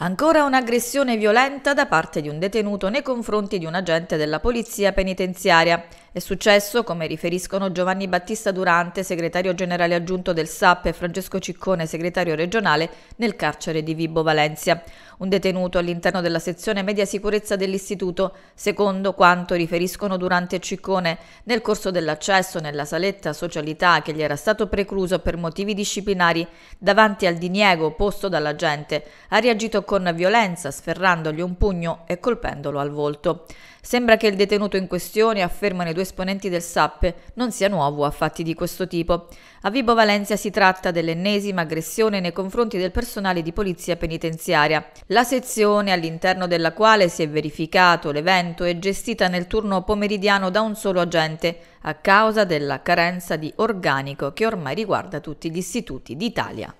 Ancora un'aggressione violenta da parte di un detenuto nei confronti di un agente della polizia penitenziaria. È successo, come riferiscono Giovanni Battista Durante, segretario generale aggiunto del SAP, e Francesco Ciccone, segretario regionale, nel carcere di Vibo Valencia un detenuto all'interno della sezione media sicurezza dell'istituto, secondo quanto riferiscono durante Ciccone nel corso dell'accesso nella saletta socialità che gli era stato precluso per motivi disciplinari davanti al diniego posto dall'agente, ha reagito con violenza sferrandogli un pugno e colpendolo al volto. Sembra che il detenuto in questione, affermano i due esponenti del SAP, non sia nuovo a fatti di questo tipo. A Vibo Valencia si tratta dell'ennesima aggressione nei confronti del personale di polizia penitenziaria. La sezione all'interno della quale si è verificato l'evento è gestita nel turno pomeridiano da un solo agente a causa della carenza di organico che ormai riguarda tutti gli istituti d'Italia.